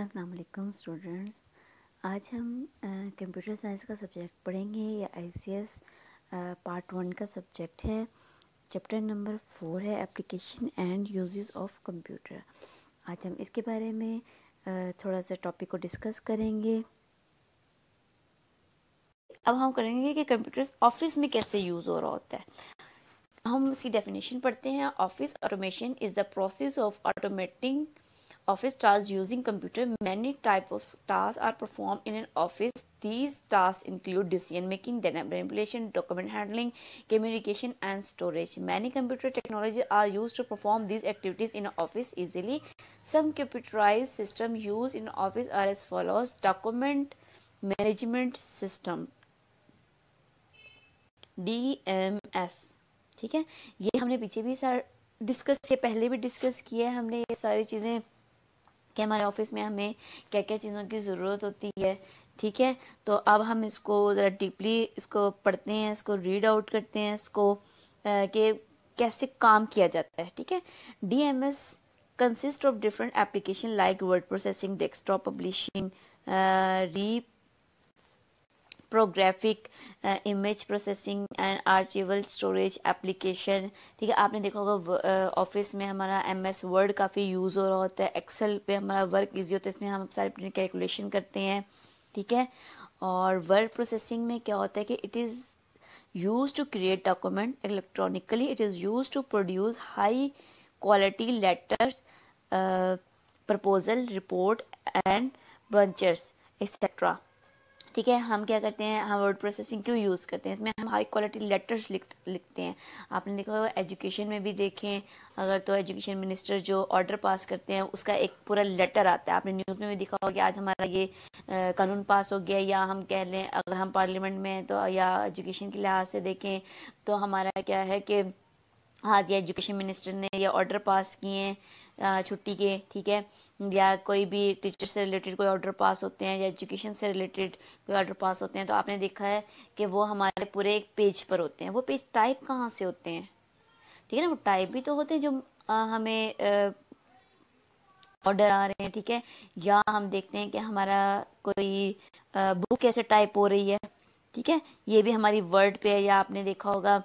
अस्सलाम स्टूडेंट्स आज हम कंप्यूटर साइंस का सब्जेक्ट पढ़ेंगे ये आईसीएस पार्ट वन का सब्जेक्ट है चैप्टर नंबर फोर है application and uses of computer आज हम इसके बारे में uh, थोड़ा सा टॉपिक को डिस्कस करेंगे अब हम करेंगे कि कंप्यूटर ऑफिस में कैसे यूज़ हो रहा होता है हम इसकी डेफिनेशन पढ़ते हैं office automation is the process of automating office tasks using computer many type of tasks are performed in an office these tasks include decision making data manipulation document handling communication and storage many computer technologies are used to perform these activities in an office easily some computerized system used in office are as follows document management system DMS ठीक है ये हमने पीछे भी sir discuss ये पहले भी discuss किया है हमने ये सारी चीज़ें कि हमारे ऑफिस में हमें क्या क्या चीज़ों की ज़रूरत होती है ठीक है तो अब हम इसको ज़रा डीपली इसको पढ़ते हैं इसको रीड आउट करते हैं इसको कि कैसे काम किया जाता है ठीक है D M S consist of different application like word processing desktop publishing reprographic image processing and archival storage application ठीक है आपने देखा होगा ऑफिस uh, में हमारा एम एस वर्ड काफ़ी यूज़ हो रहा होता है एक्सेल पे हमारा वर्क ईजी होता है इसमें हम सारे अपने कैलकुलेशन करते हैं ठीक है और वर्ड प्रोसेसिंग में क्या होता है कि it is use to create document electronically it is use to produce high quality letters proposal report and and etcetera ठीक है हम क्या करते हैं हम वर्ड प्रोसेसिंग क्यों यूज़ करते हैं इसमें हम हाई क्वालिटी लेटर्स लिख लिखते हैं आपने देखा होगा एजुकेशन में भी देखें अगर तो एजुकेशन मिनिस्टर जो ऑर्डर पास करते हैं उसका एक पूरा लेटर आता है आपने न्यूज़ में भी दिखा होगा कि आज हमारा ये कानून पास हो गया या हम कह लें अगर हम पार्लियामेंट में हैं तो या एजुकेशन के लिहाज से देखें तो हमारा क्या है कि आज ये एजुकेशन मिनिस्टर ने ये ऑर्डर पास किए हैं छुट्टी के ठीक है या कोई भी टीचर से रिलेटेड कोई ऑर्डर पास होते हैं या एजुकेशन से रिलेटेड कोई ऑर्डर पास होते हैं तो आपने देखा है कि वो हमारे पूरे एक पेज पर होते हैं वो पेज टाइप कहाँ से होते हैं ठीक है ना वो टाइप भी तो होते हैं जो आ, हमें ऑर्डर आ रहे हैं ठीक है या हम देखते हैं कि हमारा कोई आ, बुक कैसे टाइप हो रही है ठीक है ये भी हमारी वर्ड पे है या आपने देखा होगा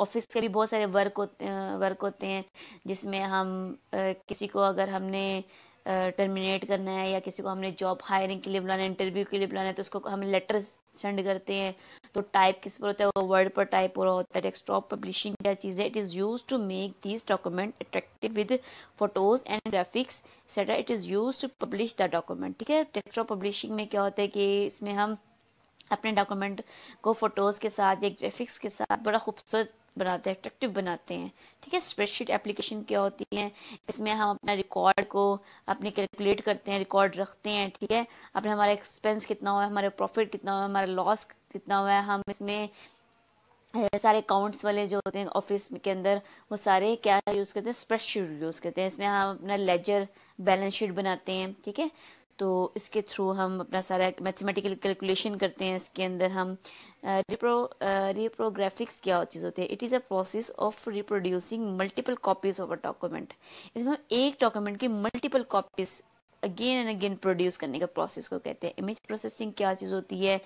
ऑफिस के भी बहुत सारे वर्क होते वर्क होते हैं जिसमें हम किसी को अगर हमने टर्मिनेट करना है या किसी को हमने जॉब हायरिंग के लिए बुलाना है इंटरव्यू के लिए बुलाना है तो उसको हम लेटर सेंड करते हैं तो टाइप किस पर होता है वो वर्ड पर टाइप हो रहा होता है डेस्कटॉप पब्लिशिंग क्या चीज़ है it is use to make this document attractive with photos and graphics सेटा it is use to publish the document ठीक है डेस्कटॉप पब्लिशिंग में क्या होता है कि इसमें हम अपने डॉक्यूमेंट को फ़ोटोज़ के साथ या ग्राफिक्स के साथ बड़ा खूबसूरत बनाते हैं अट्रैक्टिव बनाते हैं ठीक है स्प्रेडशीट एप्लीकेशन क्या होती है इसमें हम अपना रिकॉर्ड को अपने कैलकुलेट करते हैं रिकॉर्ड रखते हैं ठीक है अपने हमारा एक्सपेंस कितना हुआ है हमारा प्रॉफिट कितना हुआ है हमारा लॉस कितना हुआ है हम इसमें सारे अकाउंट्स वाले जो होते हैं ऑफिस के अंदर वो सारे क्या यूज़ करते हैं स्प्रेडशीट यूज़ करते हैं इसमें हम अपना लेजर बैलेंस शीट बनाते हैं ठीक है तो इसके थ्रू हम अपना सारा मैथमेटिकल कैलकुलेशन करते हैं इसके अंदर हम रिप्रो रिप्रोग्राफिक्स क्या चीज़ होती है it is a process of reproducing multiple copies of a document इसमें हम एक डॉक्यूमेंट की multiple copies again and again produce करने का प्रोसेस को कहते हैं इमेज प्रोसेसिंग क्या चीज़ होती है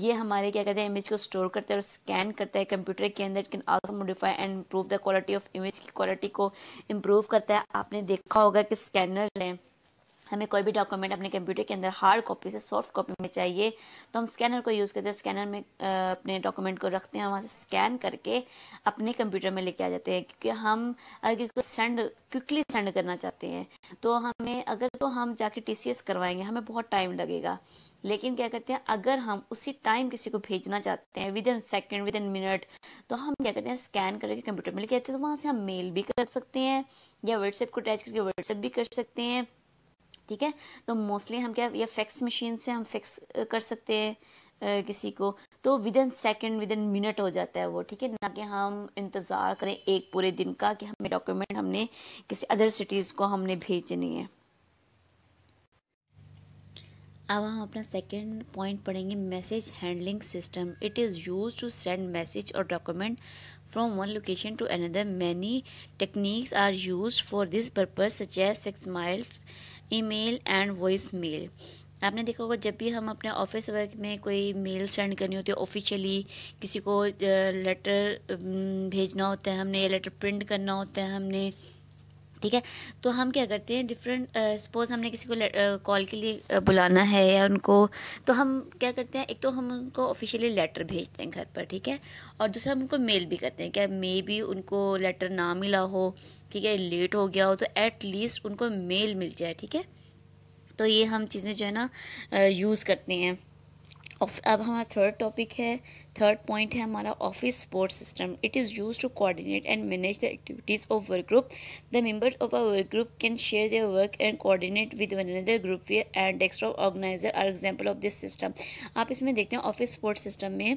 ये हमारे क्या कहते हैं इमेज को स्टोर करता है और स्कैन करता है कंप्यूटर के अंदर can also modify and improve the quality of image की क्वालिटी को इम्प्रूव करता है आपने देखा होगा कि स्कैनर हैं हमें कोई भी डॉक्यूमेंट अपने कंप्यूटर के अंदर हार्ड कॉपी से सॉफ्ट कॉपी में चाहिए तो हम स्कैनर को यूज़ करते हैं स्कैनर में अपने डॉक्यूमेंट को रखते हैं वहाँ से स्कैन करके अपने कंप्यूटर में लेके आ जाते हैं क्योंकि हम अगर को सेंड क्विकली सेंड करना चाहते हैं तो हमें अगर तो हम जाके टी करवाएंगे हमें बहुत टाइम लगेगा लेकिन क्या करते हैं अगर हम उसी टाइम किसी को भेजना चाहते हैं within second within minute तो हम क्या करते हैं स्कैन करके कंप्यूटर में लेके आते हैं तो वहाँ से हम मेल भी कर सकते हैं या व्हाट्सएप को अटैच करके व्हाट्सएप भी कर सकते हैं ठीक है तो मोस्टली हम क्या ये फैक्स मशीन से हम फैक्स कर सकते हैं किसी को तो within second within minute हो जाता है वो ठीक है ना कि हम इंतज़ार करें एक पूरे दिन का कि हमें डॉक्यूमेंट हमने किसी अदर सिटीज़ को हमने भेजनी है अब हम अपना सेकेंड पॉइंट पढ़ेंगे message handling system it is use to send message और document from one location to another many techniques are use for this purpose such as as email and voice mail आपने देखा होगा जब भी हम अपने ऑफिस वर्क में कोई मेल सेंड करनी होती है ऑफिशियली किसी को लेटर भेजना होता है हमने लेटर प्रिंट करना होता है हमने ठीक है तो हम क्या करते हैं डिफरेंट सपोज़ हमने किसी को कॉल के लिए बुलाना है या उनको तो हम क्या करते हैं एक तो हम उनको ऑफिशियली लेटर भेजते हैं घर पर ठीक है और दूसरा हम उनको मेल भी करते हैं क्या मे भी उनको लेटर ना मिला हो ठीक है लेट हो गया हो तो एट लीस्ट उनको मेल मिल जाए ठीक है तो ये हम चीज़ें जो है ना यूज़ करते हैं अब हमारा थर्ड टॉपिक है थर्ड पॉइंट है हमारा office support system it is use to coordinate and manage the activities of work group the members of a work group can share their work and coordinate with one another group and desktop organizer are example of this system आप इसमें देखते हैं office support system में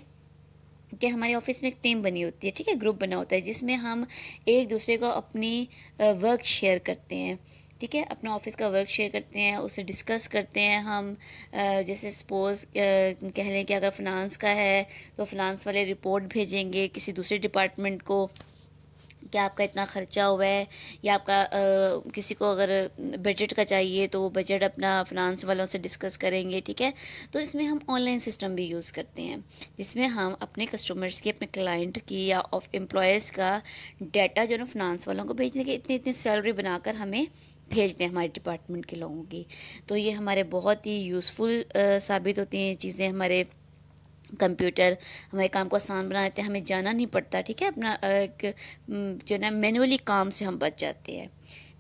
कि हमारे office में एक team बनी होती है ठीक है ग्रुप बना होता है जिसमें हम एक दूसरे को अपनी वर्क शेयर करते हैं ठीक है अपना ऑफिस का वर्क शेयर करते हैं उसे डिस्कस करते हैं हम जैसे सपोज़ कह लें कि अगर फ़िनांस का है तो फ़िनांस वाले रिपोर्ट भेजेंगे किसी दूसरे डिपार्टमेंट को कि आपका इतना ख़र्चा हुआ है या आपका आ, किसी को अगर बजट का चाहिए तो वो बजट अपना फिनांस वालों से डिस्कस करेंगे ठीक है तो इसमें हम ऑनलाइन सिस्टम भी यूज़ करते हैं जिसमें हम अपने कस्टमर्स की अपने क्लाइंट की या ऑफ एम्प्लॉयज़ का डाटा जो है फिनांस वालों को भेजने के इतनी इतनी सैलरी बनाकर हमें भेज दें हमारे डिपार्टमेंट के लोगों की तो ये हमारे बहुत ही यूज़फुल साबित होती हैं चीज़ें हमारे कंप्यूटर हमारे काम को आसान बना देते हैं हमें जाना नहीं पड़ता ठीक है अपना एक जो ना मैनुअली काम से हम बच जाते हैं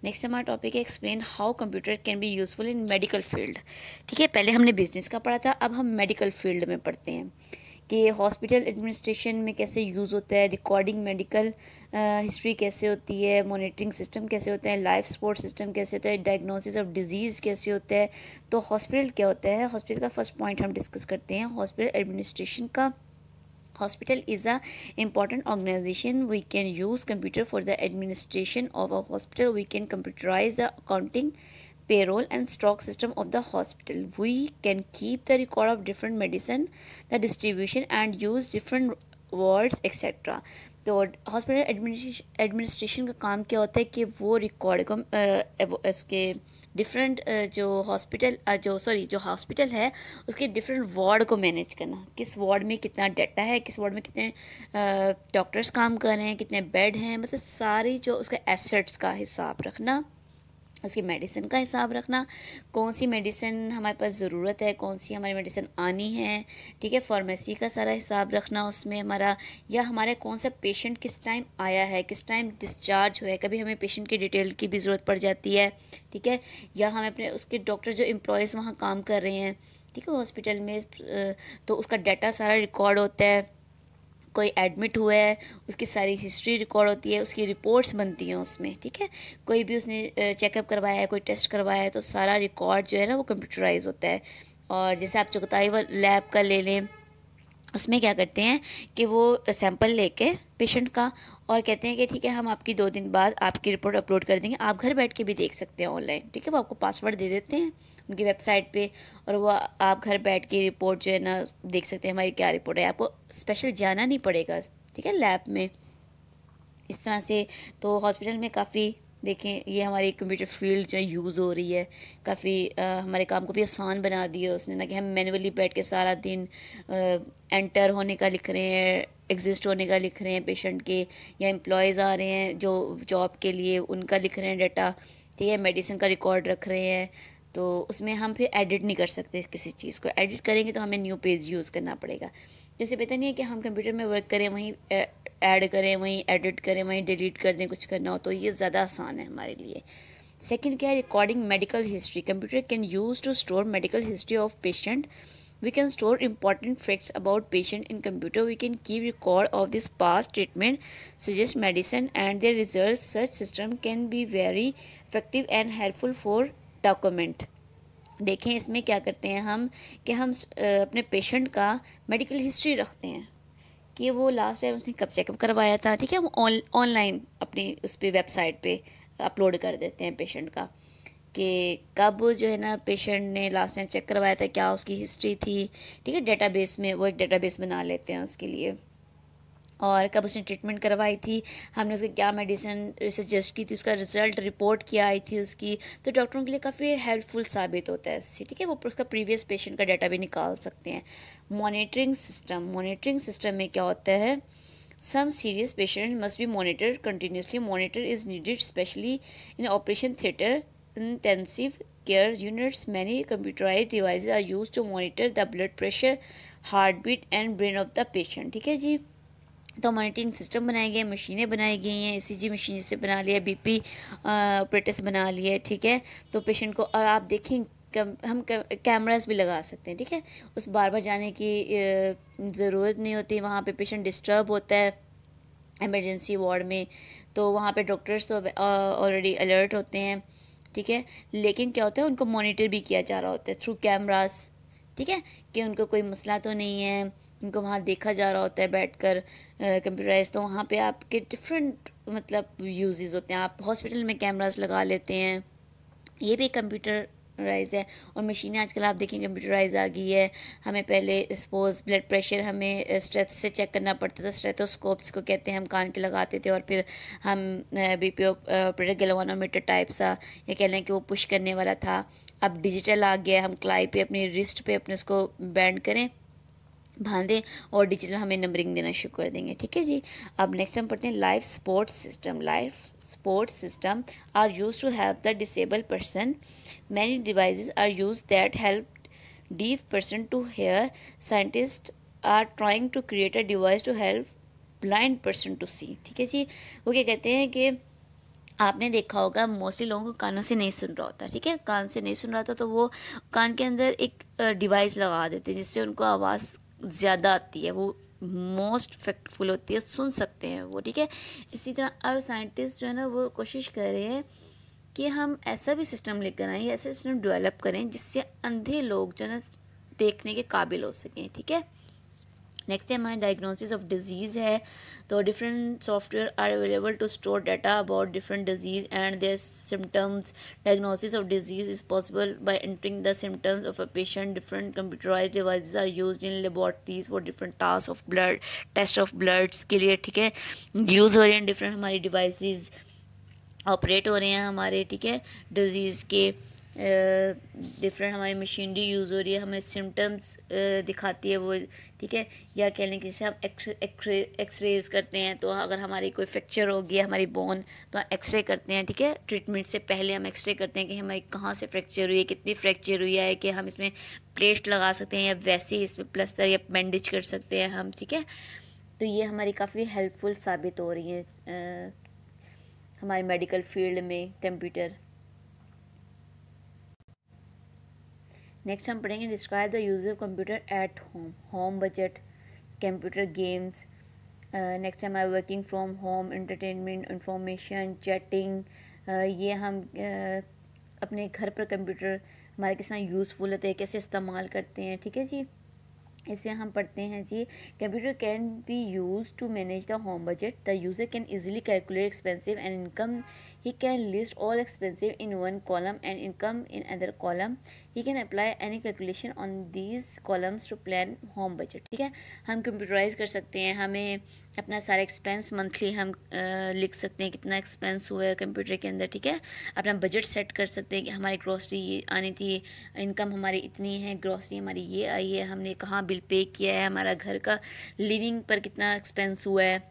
नेक्स्ट हमारा टॉपिक है explain how computer can be useful in medical field ठीक है पहले हमने बिजनेस का पढ़ा था अब हम मेडिकल फील्ड में पढ़ते हैं कि हॉस्पिटल एडमिनिस्ट्रेशन में कैसे यूज़ होता है रिकॉर्डिंग मेडिकल हिस्ट्री कैसे होती है मॉनिटरिंग सिस्टम कैसे होता है लाइफ सपोर्ट सिस्टम कैसे होता है डायग्नोसिस ऑफ डिज़ीज़ कैसे होता है तो हॉस्पिटल क्या होता है हॉस्पिटल का फर्स्ट पॉइंट हम डिस्कस करते हैं हॉस्पिटल एडमिनिस्ट्रेशन का hospital is a important organization we can use computer for the administration of a hospital we can computerize the accounting payroll and stock system of the hospital. We can keep the record of different medicine, the distribution and use different wards etc. तो hospital administration का काम क्या होता है कि वो record को इसके डिफरेंट जो हॉस्पिटल जो सॉरी जो हॉस्पिटल है उसके डिफरेंट वार्ड को मैनेज करना किस वार्ड में कितना डाटा है किस वार्ड में कितने डॉक्टर्स काम कर रहे हैं कितने बेड हैं मतलब सारी जो उसके एसेट्स का हिसाब रखना उसकी मेडिसिन का हिसाब रखना कौन सी मेडिसिन हमारे पास ज़रूरत है कौन सी हमारी मेडिसिन आनी है ठीक है फार्मेसी का सारा हिसाब रखना उसमें हमारा या हमारे कौन सा पेशेंट किस टाइम आया है किस टाइम डिस्चार्ज हुआ है कभी हमें पेशेंट की डिटेल की भी ज़रूरत पड़ जाती है ठीक है या हमें अपने उसके डॉक्टर जो एम्प्लॉयज़ वहाँ काम कर रहे हैं ठीक है हॉस्पिटल में तो उसका डाटा सारा रिकॉर्ड होता है कोई एडमिट हुआ है उसकी सारी हिस्ट्री रिकॉर्ड होती है उसकी रिपोर्ट्स बनती हैं उसमें ठीक है कोई भी उसने चेकअप करवाया है कोई टेस्ट करवाया है तो सारा रिकॉर्ड जो है ना वो कंप्यूटराइज होता है और जैसे आप वो लैब का ले लें उसमें क्या करते हैं कि वो सैंपल लेके पेशेंट का और कहते हैं कि ठीक है हम आपकी दो दिन बाद आपकी रिपोर्ट अपलोड कर देंगे आप घर बैठ के भी देख सकते हैं ऑनलाइन ठीक है वो आपको पासवर्ड दे देते हैं उनकी वेबसाइट पे और वो आप घर बैठ के रिपोर्ट जो है ना देख सकते हैं हमारी क्या रिपोर्ट है आपको स्पेशल जाना नहीं पड़ेगा ठीक है लैब में इस तरह से तो हॉस्पिटल में काफ़ी देखें ये हमारी कंप्यूटर फील्ड जो यूज़ हो रही है काफ़ी हमारे काम को भी आसान बना दिया उसने ना कि हम मैनुअली बैठ के सारा दिन आ, एंटर होने का लिख रहे हैं एग्जिस्ट होने का लिख रहे हैं पेशेंट के या एम्प्लॉयज़ आ रहे हैं जो जॉब के लिए उनका लिख रहे हैं डाटा ठीक है मेडिसिन का रिकॉर्ड रख रहे हैं तो उसमें हम फिर एडिट नहीं कर सकते किसी चीज़ को एडिट करेंगे तो हमें न्यू पेज यूज़ करना पड़ेगा जैसे पता नहीं है कि हम कंप्यूटर में वर्क करें वहीं ऐड करें वहीं एडिट करें वहीं डिलीट कर दें कुछ करना हो तो ये ज़्यादा आसान है हमारे लिए सेकेंड क्या है recording medical history computer can use to store medical history of patient we can store important facts about patient in computer we can keep record of this past treatment suggest medicine and their results such system can be very effective and helpful for document देखें इसमें क्या करते हैं हम कि हम अपने patient का मेडिकल हिस्ट्री रखते हैं कि वो लास्ट टाइम उसने कब चेकअप करवाया था ठीक है हम ऑनलाइन अपनी उस पर वेबसाइट पे अपलोड कर देते हैं पेशेंट का कि कब जो है ना पेशेंट ने लास्ट टाइम चेक करवाया था क्या उसकी हिस्ट्री थी ठीक है डेटाबेस में वो एक डेटाबेस बना लेते हैं उसके लिए और कब उसने ट्रीटमेंट करवाई थी हमने उसके क्या मेडिसिन सजेस्ट की थी उसका रिजल्ट रिपोर्ट किया आई थी उसकी तो डॉक्टरों के लिए काफ़ी हेल्पफुल साबित होता है इससे ठीक है वो उसका प्रीवियस पेशेंट का डाटा भी निकाल सकते हैं मॉनिटरिंग सिस्टम मॉनिटरिंग सिस्टम में क्या होता है some serious patient must be monitor continuously monitor is needed specially in operation theatre intensive care units many computerize devise are use to monitor the blood pressure heart beat and brain of the patient ठीक है जी तो monitoring system बनाए गए मशीनें बनाई गई हैं जी machine से बना लिया बीपी पी से बना लिया ठीक है तो पेशेंट को और आप देखें कम, हम कैमरास भी लगा सकते हैं ठीक है उस बार बार जाने की ज़रूरत नहीं होती वहाँ पे पेशेंट डिस्टर्ब होता है एमरजेंसी वार्ड में तो वहाँ पे डॉक्टर्स तो ऑलरेडी अलर्ट होते हैं ठीक है लेकिन क्या होता है उनको मॉनिटर भी किया जा रहा होता है थ्रू कैमरास ठीक है कि उनको कोई मसला तो नहीं है उनको वहाँ देखा जा रहा होता है बैठ कर कंप्यूटराइज तो वहाँ पे आपके डिफरेंट मतलब यूजेज़ होते हैं आप हॉस्पिटल में कैमरास लगा लेते हैं ये भी कंप्यूटर राइज है और मशीनें आजकल आप देखें कंप्यूटराइज आ गई है हमें पहले सपोज ब्लड प्रेशर हमें स्ट्रेथ से चेक करना पड़ता था स्ट्रेथोस्कोप्स को कहते हैं हम कान के लगाते थे और फिर हम B P operator galvanometer type सा ये कह लें कि वो पुश करने वाला था अब डिजिटल आ गया हम क्लाई पे अपनी रिस्ट पे अपने उसको बैंड करें बांधें और डिजिटल हमें नंबरिंग देना शुरू कर देंगे ठीक है जी अब नेक्स्ट हम पढ़ते हैं life support system life support system are use to help the disable person many devise are use that help deaf person to hear scientist are trying to create a device to help blind person to see ठीक है जी वो क्या कहते हैं कि आपने देखा होगा मोस्टली लोगों को कानों से नहीं सुन रहा होता ठीक है कान से नहीं सुन रहा था तो वो कान के अंदर एक डिवाइस लगा देते हैं जिससे उनको आवाज़ ज़्यादा आती है वो मोस्ट फैक्टफुल होती है सुन सकते हैं वो ठीक है इसी तरह अब साइंटिस्ट जो है ना वो कोशिश कर रहे हैं कि हम ऐसा भी सिस्टम लेकर आएँ ऐसा सिस्टम डेवलप करें जिससे अंधे लोग जो है ना देखने के काबिल हो सकें ठीक है नेक्स्ट है हमारे डायग्नोसिस ऑफ डिजीज़ है तो different software are available to store data about different disease and their symptoms diagnosis of disease is possible by entering the symptoms of a patient different computerize device are use in laboratories for different task of blood test of bloods के लिए ठीक है use हो रहे हैं different हमारी devices operate हो रहे हैं हमारे ठीक है डिजीज़ के डिफरेंट uh, हमारी मशीनरी यूज़ हो रही है हमें सिम्टम्स uh, दिखाती है वो ठीक है या कह लें कि जैसे हम एक्सरेज करते हैं तो अगर हमारी कोई फ्रैक्चर हो हमारी बोन तो हम एक्सरे करते हैं ठीक है ट्रीटमेंट से पहले हम एक्सरे करते हैं कि हमारी कहाँ से फ्रैक्चर हुई है कितनी फ्रैक्चर हुई है कि हम इसमें प्लेट लगा सकते हैं या वैसे ही इसमें प्लस्तर या बैंडेज कर सकते हैं हम ठीक है तो ये हमारी काफ़ी हेल्पफुल साबित हो रही है आ, हमारे मेडिकल फील्ड में कंप्यूटर नेक्स्ट हम पढ़ेंगे describe the use of computer at home home budget computer games next हम I working from home entertainment information chatting ये हम uh, अपने घर पर कंप्यूटर हमारे किस तरह यूज़फुल होते हैं कैसे इस्तेमाल करते हैं ठीक है जी इसमें हम पढ़ते हैं जी computer can be use to manage the home budget the user can easily calculate expensive and income he can list all expensive in one column and income in other column he can apply any calculation on these columns to plan home budget ठीक है हम computerise कर सकते हैं हमें अपना सारा expense monthly हम आ, लिख सकते हैं कितना एक्सपेंस हुआ है कंप्यूटर के अंदर ठीक है अपना बजट सेट कर सकते हैं कि हमारी ग्रॉसरी ये आनी थी इनकम हमारी इतनी है ग्रॉसरी हमारी ये आई है हमने कहाँ बिल पे किया है हमारा घर का लिविंग पर कितना एक्सपेंस हुआ है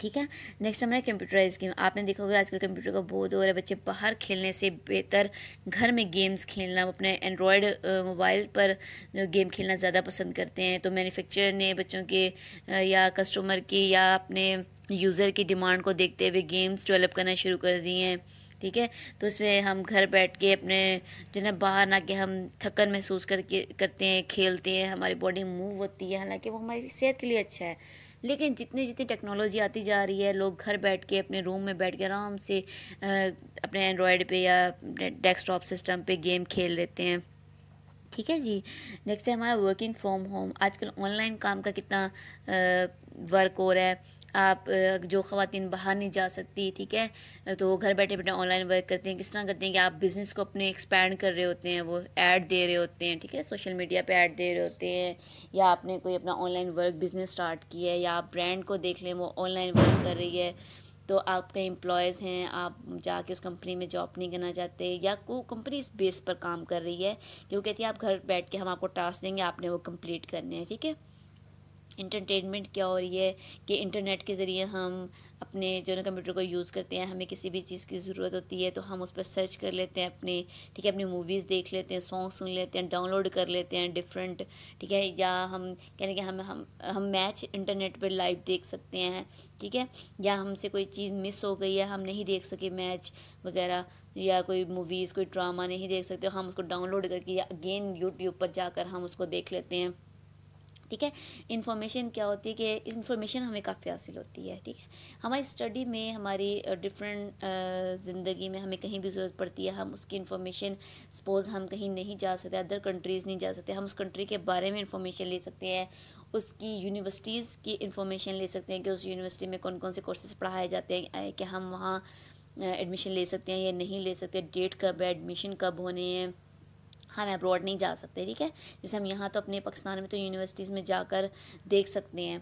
ठीक है नेक्स्ट हमारा कंप्यूटराइज गेम आपने देखा होगा आजकल कंप्यूटर का बहुत हो रहा है बच्चे बाहर खेलने से बेहतर घर में गेम्स खेलना अपने एंड्रॉयड मोबाइल पर गेम खेलना ज़्यादा पसंद करते हैं तो मैन्युफैक्चरर ने बच्चों के या कस्टमर की या अपने यूज़र की डिमांड को देखते हुए गेम्स डेवलप करना शुरू कर दिए हैं ठीक है तो इसमें हम घर बैठ के अपने जो है बाहर ना के हम थकन महसूस करके करते हैं खेलते हैं हमारी बॉडी मूव होती है हालांकि वो हमारी सेहत के लिए अच्छा है लेकिन जितनी जितनी टेक्नोलॉजी आती जा रही है लोग घर बैठ के अपने रूम में बैठ के आराम से अपने एंड्रॉयड पे या डेस्कटॉप सिस्टम पे गेम खेल लेते हैं ठीक है जी नेक्स्ट है हमारा वर्किंग फ्रॉम होम आजकल ऑनलाइन काम का कितना वर्क हो रहा है आप जो खातन बाहर नहीं जा सकती ठीक है तो घर बैठे बैठे ऑनलाइन वर्क करते हैं किस तरह करते हैं कि आप बिज़नेस को अपने एक्सपैंड कर रहे होते हैं वो ऐड दे रहे होते हैं ठीक है सोशल मीडिया पे ऐड दे रहे होते हैं या आपने कोई अपना ऑनलाइन वर्क बिज़नेस स्टार्ट किया है या आप ब्रांड को देख लें वो ऑनलाइन वर्क कर रही है तो आपके एम्प्लॉयज़ हैं आप जाके उस कंपनी में जॉब नहीं करना चाहते या को कंपनी इस बेस पर काम कर रही है क्योंकि कहती है आप घर बैठ के हम आपको टास्क देंगे आपने वो कंप्लीट करने हैं ठीक है थीके? इंटरटेनमेंट क्या हो रही है कि इंटरनेट के ज़रिए हम अपने जो है कंप्यूटर को यूज़ करते हैं हमें किसी भी चीज़ की ज़रूरत होती है तो हम उस पर सर्च कर लेते हैं अपने ठीक है अपनी मूवीज़ देख लेते हैं सॉन्ग सुन लेते हैं डाउनलोड कर लेते हैं डिफरेंट ठीक है या हम कहने के हम हम हम मैच इंटरनेट पर लाइव देख सकते हैं ठीक है या हमसे कोई चीज़ मिस हो गई है हम नहीं देख सके मैच वगैरह या कोई मूवीज़ कोई ड्रामा नहीं देख सकते हम उसको डाउनलोड करके या अगेन यूट्यूब पर जाकर हम उसको देख लेते हैं ठीक है इन्फॉर्मेशन क्या होती है कि इन्फॉर्मेशन हमें काफ़ी हासिल होती है ठीक है हमारी स्टडी में हमारी डिफरेंट ज़िंदगी में हमें कहीं भी ज़रूरत पड़ती है हम उसकी इन्फॉर्मेशन सपोज़ हम कहीं नहीं जा सकते अदर कंट्रीज़ नहीं जा सकते हम उस कंट्री के बारे में इंफॉर्मेशन ले सकते हैं उसकी यूनिवर्सिटीज़ की इन्फॉर्मेशन ले सकते हैं कि उस यूनिवर्सिटी में कौन कौन से कोर्सेज पढ़ाए जाते हैं कि हम वहाँ एडमिशन ले सकते हैं या नहीं ले सकते डेट कब है एडमिशन कब होने हैं हम अब्रॉड नहीं जा सकते ठीक है जैसे हम यहाँ तो अपने पाकिस्तान में तो यूनिवर्सिटीज़ में जाकर देख सकते हैं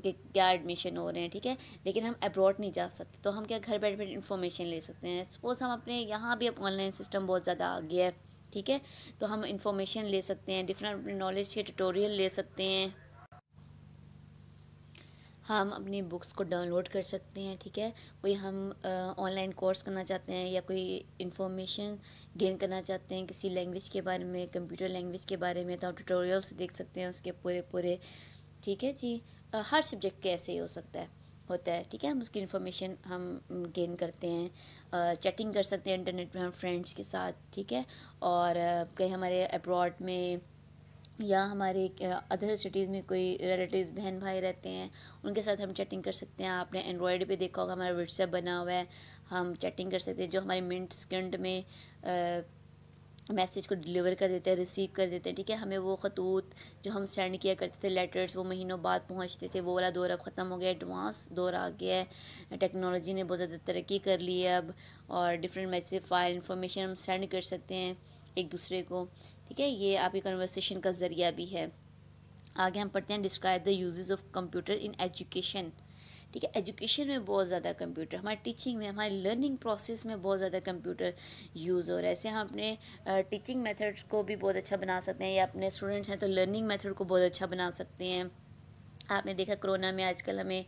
कि क्या एडमिशन हो रहे हैं ठीक है लेकिन हम अब्रॉड नहीं जा सकते तो हम क्या घर बैठे बैठ इन्फॉर्मेशन ले सकते हैं सपोज़ हम अपने यहाँ भी अब ऑनलाइन सिस्टम बहुत ज़्यादा आ गया है ठीक है तो हम इन्फॉर्मेशन ले सकते हैं डिफरेंट नॉलेज के ट्यूटोरियल ले सकते हैं हम अपनी बुक्स को डाउनलोड कर सकते हैं ठीक है कोई हम ऑनलाइन कोर्स करना चाहते हैं या कोई इन्फॉर्मेशन गेन करना चाहते हैं किसी लैंग्वेज के बारे में कंप्यूटर लैंग्वेज के बारे में तो आप ट्यूटोरियल्स देख सकते हैं उसके पूरे पूरे ठीक है जी आ, हर सब्जेक्ट के ऐसे ही हो सकता है होता है ठीक है हम उसकी इन्फॉर्मेशन हम गेन करते हैं चैटिंग कर सकते हैं इंटरनेट पर हम फ्रेंड्स के साथ ठीक है और कहीं हमारे अब्रॉड में या हमारे अदर सिटीज़ में कोई रिलेटिव्स बहन भाई रहते हैं उनके साथ हम चैटिंग कर सकते हैं आपने एंड्रॉयड पे देखा होगा हमारा व्हाट्सएप बना हुआ है हम चैटिंग कर सकते हैं जो हमारे मिनट सेकंड में मैसेज को डिलीवर कर देते हैं रिसीव कर देते हैं ठीक है हमें वो खतूत जो हम सेंड किया करते थे लेटर्स वो महीनों बाद पहुँचते थे वो वाला दौर अब ख़त्म हो गया एडवांस दौर आ गया है टेक्नोलॉजी ने बहुत ज़्यादा तरक्की कर ली है अब और डिफरेंट मैसेज फाइल इंफॉर्मेशन हम सेंड कर सकते हैं एक दूसरे को ठीक है ये आपकी कन्वर्सेशन का ज़रिया भी है आगे हम पढ़ते हैं describe the use of computer in education ठीक है एजुकेशन में बहुत ज़्यादा कंप्यूटर हमारे टीचिंग में हमारे लर्निंग प्रोसेस में बहुत ज़्यादा कंप्यूटर यूज़ हो रहा है ऐसे हम अपने टीचिंग मेथड्स को भी बहुत अच्छा बना सकते हैं या अपने स्टूडेंट्स हैं तो लर्निंग मेथड को बहुत अच्छा बना सकते हैं आपने देखा कोरोना में आजकल हमें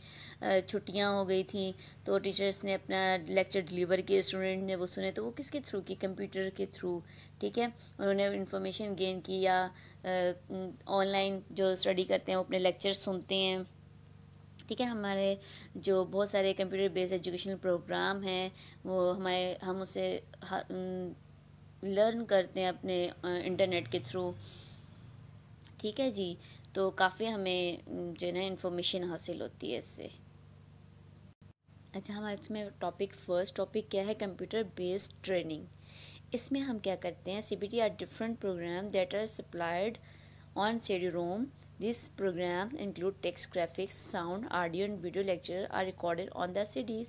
छुट्टियां हो गई थी तो टीचर्स ने अपना लेक्चर डिलीवर किए स्टूडेंट ने वो सुने तो वो किसके थ्रू की कंप्यूटर के थ्रू ठीक है उन्होंने इन्फॉर्मेशन गेन की या ऑनलाइन जो स्टडी करते हैं वो अपने लेक्चर सुनते हैं ठीक है हमारे जो बहुत सारे कंप्यूटर बेस्ड एजुकेशनल प्रोग्राम हैं वो हमारे हम उसे लर्न करते हैं अपने इंटरनेट के थ्रू ठीक है जी तो काफ़ी हमें जो है ना इन्फॉर्मेशन हासिल होती है इससे अच्छा हमारे इसमें टॉपिक फर्स्ट टॉपिक क्या है कंप्यूटर बेस्ड ट्रेनिंग इसमें हम क्या करते हैं C B T are different program that are supplied on CD ROM this program include text graphics sound audio and video lecture are recorded on the CDs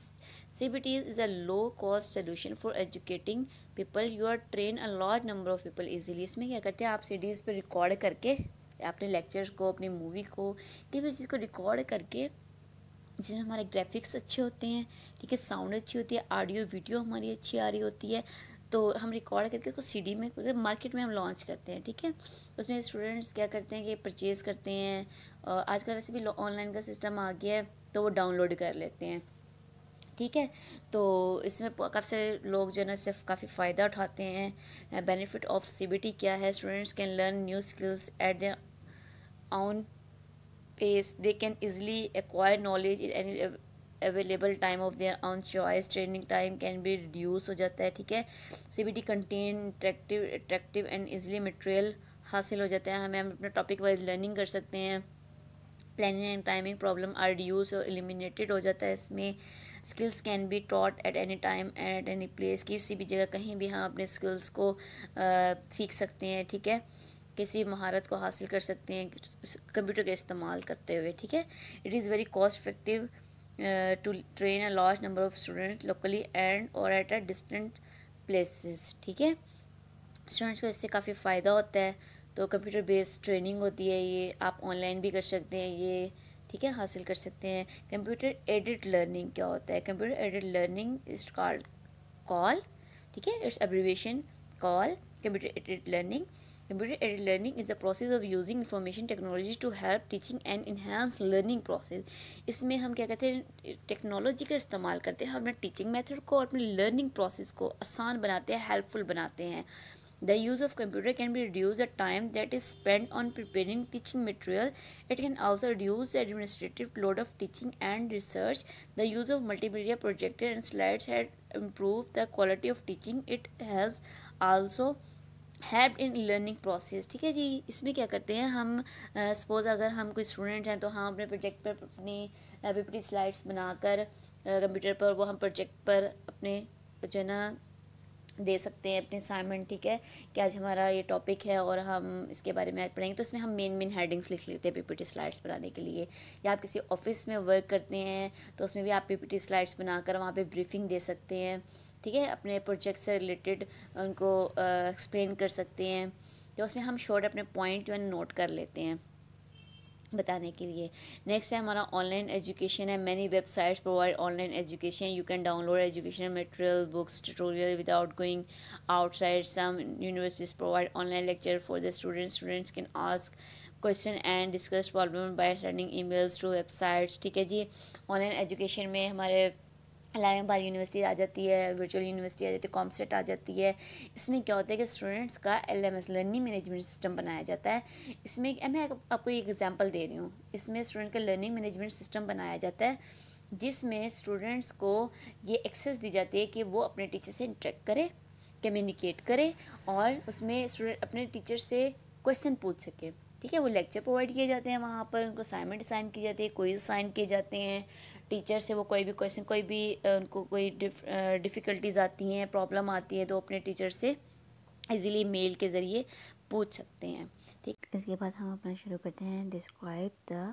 C B T is a low cost solution for educating people you are train a large number of people easily इसमें क्या करते हैं आप CDs पर record करके अपने lectures को अपनी मूवी को कई बार चीज़ को रिकॉर्ड करके जिसमें हमारे ग्राफिक्स अच्छे होते हैं ठीक है साउंड अच्छी होती है ऑडियो वीडियो हमारी अच्छी आ रही होती है तो हम रिकॉर्ड करके उसको सीडी में मार्केट मतलब में हम लॉन्च करते हैं ठीक है उसमें स्टूडेंट्स क्या करते हैं कि परचेज़ करते हैं आजकल वैसे भी ऑनलाइन का सिस्टम आ गया है तो वो डाउनलोड कर लेते हैं ठीक है तो इसमें काफ़ी सारे लोग जो है ना सिर्फ काफ़ी फ़ायदा उठाते हैं बेनिफिट ऑफ सी क्या है students can learn new skills at their own pace they can easily acquire knowledge in any available time of their own choice training time can be reduce हो जाता है ठीक है C B T content attractive attractive and easily material हासिल हो जाता है हमें हम अपने टॉपिक वाइज लर्निंग कर सकते हैं planning and timing problem are reduce और एलिमिनेटेड हो जाता है इसमें skills can be taught at any time at any place किसी भी जगह कहीं भी हम अपने स्किल्स को आ, सीख सकते हैं ठीक है किसी महारत को हासिल कर सकते हैं कंप्यूटर का इस्तेमाल करते हुए ठीक है it is very cost effective to train a large number of student locally and और एट अ डिस्टेंट प्लेसेस ठीक है स्टूडेंट्स को इससे काफ़ी फ़ायदा होता है तो कंप्यूटर बेस्ड ट्रेनिंग होती है ये आप ऑनलाइन भी कर सकते हैं ये ठीक है हासिल कर सकते हैं कंप्यूटर एडिड लर्निंग क्या होता है computer aided learning is called CAL ठीक है it's abbreviation CAL computer aided learning computer aided learning is the process of using information technology to help teaching and enhance learning process इसमें हम क्या कहते हैं टेक्नोलॉजी का इस्तेमाल करते हैं अपने टीचिंग मेथड को अपने लर्निंग प्रोसेस को आसान बनाते हैं हेल्पफुल बनाते हैं The use of computer can be reduce the time that is spent on preparing teaching material. It can also reduce the administrative load of teaching and research. The use of multimedia projector and slides had improved the quality of teaching. It has also helped in learning process ठीक है जी इसमें क्या करते हैं हम suppose uh, अगर हम कोई स्टूडेंट हैं तो हम अपने प्रोजेक्ट पर अपनी अभी अपनी स्लाइड्स बनाकर कंप्यूटर पर वो हम प्रोजेक्ट पर अपने जो है ना दे सकते हैं अपने असाइनमेंट ठीक है कि आज हमारा ये टॉपिक है और हम इसके बारे में आज पढ़ेंगे तो उसमें हम मेन मेन हेडिंग्स लिख लेते हैं पीपीटी स्लाइड्स बनाने के लिए या आप किसी ऑफिस में वर्क करते हैं तो उसमें भी आप पीपीटी स्लाइड्स बनाकर वहाँ पे ब्रीफिंग दे सकते हैं ठीक है अपने प्रोजेक्ट से रिलेटेड उनको एक्सप्लेन कर सकते हैं तो उसमें हम शॉर्ट अपने पॉइंट जो है नोट कर लेते हैं बताने के लिए नेक्स्ट है हमारा ऑनलाइन एजुकेशन है many websites provide online education you can download education material books tutorial without going outside some universities provide online lecture for the students students can ask question and discuss problem by sending emails to websites ठीक है जी online education में हमारे lion university आ जाती है virtual university आ जाती है कॉम्सेट आ जाती है इसमें क्या होता है कि स्टूडेंट्स का L M S learning management system बनाया जाता है इसमें मैं आपको एक एग्जांपल दे रही हूँ इसमें स्टूडेंट का लर्निंग मैनेजमेंट सिस्टम बनाया जाता है जिसमें स्टूडेंट्स को ये एक्सेस दी जाती है कि वो अपने टीचर से इंटरेक्ट करें कम्युनिकेट करें और उसमें स्टूडेंट अपने टीचर से क्वेश्चन पूछ सकें ठीक है वो लेक्चर प्रोवाइड किए जाते हैं वहाँ पर उनको असाइनमेंट असाइन किए जाते हैं कोई असाइन किए जाते हैं टीचर से वो कोई भी क्वेश्चन कोई भी उनको कोई डिफ़िकल्टीज आती हैं प्रॉब्लम आती है तो अपने टीचर से इजीली मेल के ज़रिए पूछ सकते हैं ठीक इसके बाद हम अपना शुरू करते हैं describe the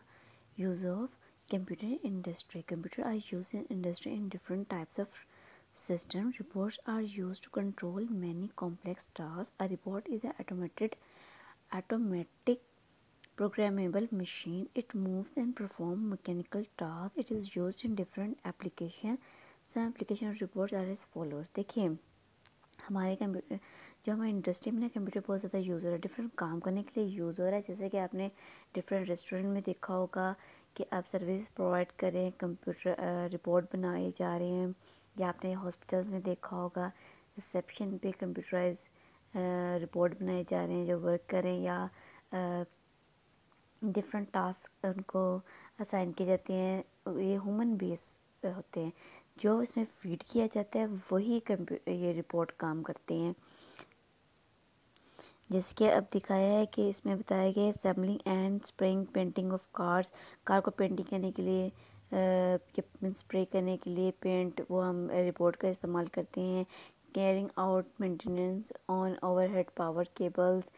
use of computer industry computer are use in industry in different types of system robot are use to control many complex task a robot is automated automatic programmable machine. It moves and perform mechanical tasks. It is used in different application Some application reports are as follows. देखिए हमारे computer जो हमारी industry में ना computer बहुत ज़्यादा use हो रहा है डिफरेंट काम करने के लिए यूज़ हो रहा है जैसे कि आपने डिफरेंट रेस्टोरेंट में देखा होगा कि आप सर्विस प्रोवाइड करें कंप्यूटर रिपोर्ट बनाए जा रहे हैं या आपने हॉस्पिटल्स में देखा होगा रिसेप्शन पे कंप्यूटराइज रिपोर्ट बनाए जा रहे हैं जो वर्क करें या डिफरेंट टास्क उनको असाइन किए जाते हैं ये ह्यूमन बेस होते हैं जो इसमें फीड किया जाता है वही ये रिपोर्ट काम करते हैं जैसे कि अब दिखाया है कि इसमें बताया गया assembling and spraying painting of cars car को पेंटिंग करने के लिए स्प्रे करने के लिए पेंट वो हम रिपोर्ट का इस्तेमाल करते हैं carrying out maintenance on overhead power cables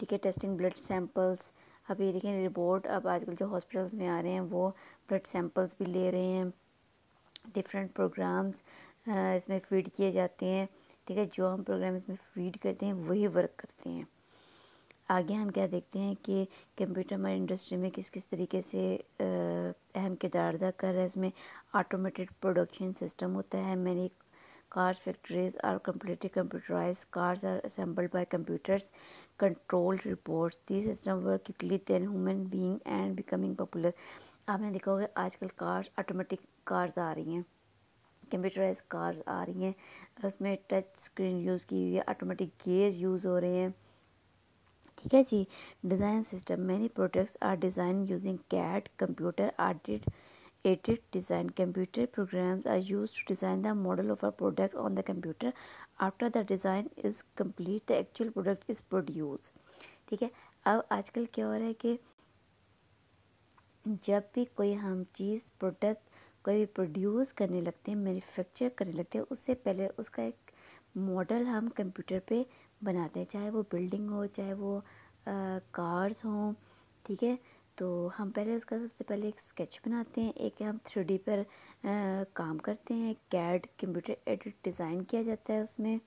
ठीक है टेस्टिंग ब्लड सैंपल्स अब ये देखें रिपोर्ट अब आजकल जो हॉस्पिटल्स में आ रहे हैं वो ब्लड सैम्पल्स भी ले रहे हैं डिफरेंट प्रोग्राम्स इसमें फीड किए जाते हैं ठीक है जो हम प्रोग्राम इसमें फीड करते हैं वही वर्क करते हैं आगे हम क्या देखते हैं कि कंप्यूटर हमारी इंडस्ट्री में किस किस तरीके से अहम किरदार अदा कर रहा है इसमें ऑटोमेटेड प्रोडक्शन सिस्टम होता है मैंने एक Car factories are completely computerized. Cars are assembled by computers, controlled robots. These systems were quickly then human being and becoming popular. आपने देखा होगा आजकल कार्स ऑटोमेटिक कार्स आ रही हैं कंप्यूटराइज कार्स आ रही हैं उसमें टच स्क्रीन यूज़ की हुई है ऑटोमेटिक गेयर यूज़ हो रहे हैं ठीक है जी design system many products are design using CAD computer aided aided design computer program are use to design the model of a product on the computer after the design is complete the actual product is produce ठीक है अब आजकल क्या हो रहा है कि जब भी कोई हम चीज़ प्रोडक्ट कोई भी प्रोड्यूस करने लगते हैं मैन्युफैक्चर करने लगते हैं उससे पहले उसका एक मॉडल हम कंप्यूटर पे बनाते हैं चाहे वो बिल्डिंग हो चाहे वो कार्स हो ठीक है तो हम पहले उसका सबसे पहले एक स्केच बनाते हैं एक हम थ्री पर आ, काम करते हैं कैड कंप्यूटर एडिट डिज़ाइन किया जाता है उसमें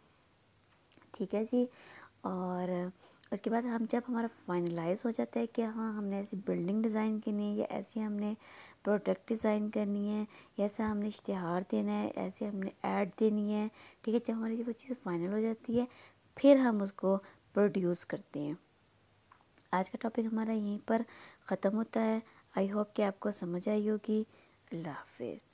ठीक है जी और उसके बाद हम जब हमारा फाइनलाइज हो जाता है कि हाँ हमने ऐसी बिल्डिंग डिज़ाइन करनी है या ऐसे हमने प्रोडक्ट डिज़ाइन करनी है या ऐसा हमने इश्तहार देना है ऐसे हमने ऐड देनी है ठीक है जब हमारी वो चीज़ फाइनल हो जाती है फिर हम उसको प्रोड्यूस करते हैं आज का टॉपिक हमारा यहीं पर ख़त्म होता है आई होप कि आपको समझ आई होगी अल्लाह हाफिज़